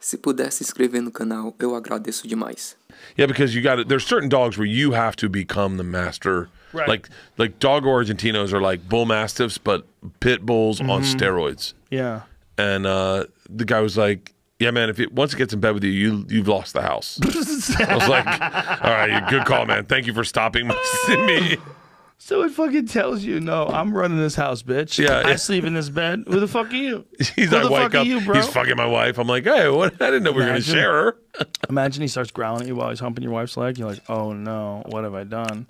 Se puder se inscrever no canal, eu agradeço demais. Yeah, because you got it. there's certain dogs where you have to become the master. Right. Like like dog Argentinos are like bull mastiffs, but pit bulls mm-hmm. on steroids. Yeah. And uh, the guy was like, "Yeah, man, if it once it gets in bed with you, you you've lost the house." I was like, "All right, good call, man. Thank you for stopping me." So it fucking tells you, no, I'm running this house, bitch. Yeah, I yeah. sleep in this bed. Who the fuck are you? He's Who wake fuck up. you, bro? He's fucking my wife. I'm like, hey, what? I didn't know we were gonna share her. Imagine he starts growling at you while he's humping your wife's leg. You're like, oh no, what have I done?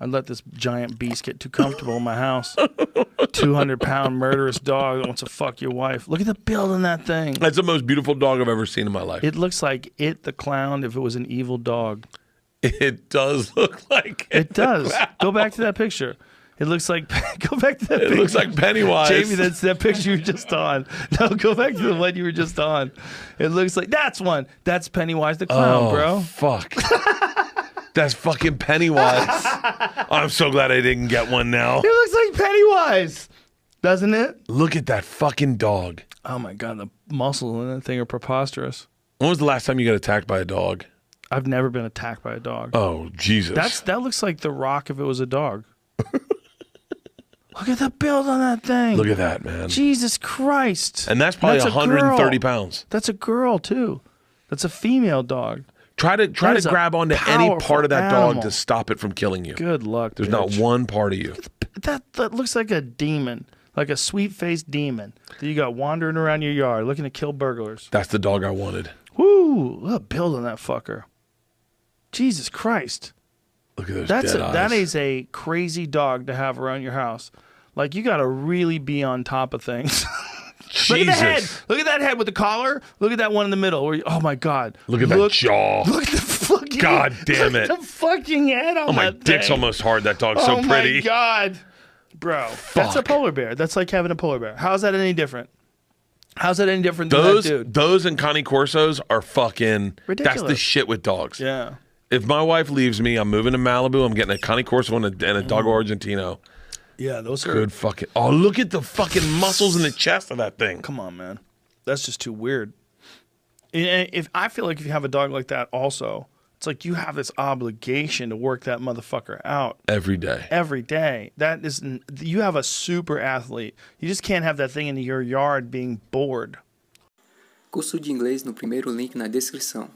I let this giant beast get too comfortable in my house. 200 pound murderous dog that wants to fuck your wife. Look at the build on that thing. That's the most beautiful dog I've ever seen in my life. It looks like it the clown if it was an evil dog. It does look like it. It does. Go back to that picture. It looks like go back to that. It picture. looks like Pennywise. Jamie, that's that picture you were just on. No, go back to the one you were just on. It looks like that's one. That's Pennywise the clown, oh, bro. Fuck. that's fucking Pennywise. I'm so glad I didn't get one now. It looks like Pennywise, doesn't it? Look at that fucking dog. Oh my god, the muscles in that thing are preposterous. When was the last time you got attacked by a dog? I've never been attacked by a dog. Oh Jesus! That's that looks like the Rock if it was a dog. Look at the build on that thing. Look at that man. Jesus Christ! And that's probably 130 pounds. That's a girl too. That's a female dog. Try to try to grab onto any part of that animal. dog to stop it from killing you. Good luck. There's bitch. not one part of you. The, that that looks like a demon, like a sweet faced demon that you got wandering around your yard looking to kill burglars. That's the dog I wanted. Woo! Look build on that fucker. Jesus Christ. Look at those That's dead a, eyes. that is a crazy dog to have around your house. Like you got to really be on top of things. Look at the Jesus. head. Look at that head with the collar. Look at that one in the middle. Where you, oh my God. Look at that jaw. Look at the fucking. God damn look at it. The fucking head on Oh my that dick's thing. almost hard. That dog's so Oh my pretty. God, bro. That's a polar bear. That's like having a polar bear. How's that any different? How's that any different Those than that dude? those and Connie Corsos are fucking. That's the shit with dogs. Yeah if my wife leaves me, I'm moving to Malibu. I'm getting a Connie Corso and a, and a Dog mm. Argentino. Yeah, those are good. Fucking oh, look at the fucking muscles in the chest of that thing. Come on, man, that's just too weird. And if I feel like if you have a dog like that, also, it's like you have this obligation to work that motherfucker out every day. Every day. That is, you have a super athlete. You just can't have that thing in your yard being bored. Curso de inglês no primeiro link na descrição.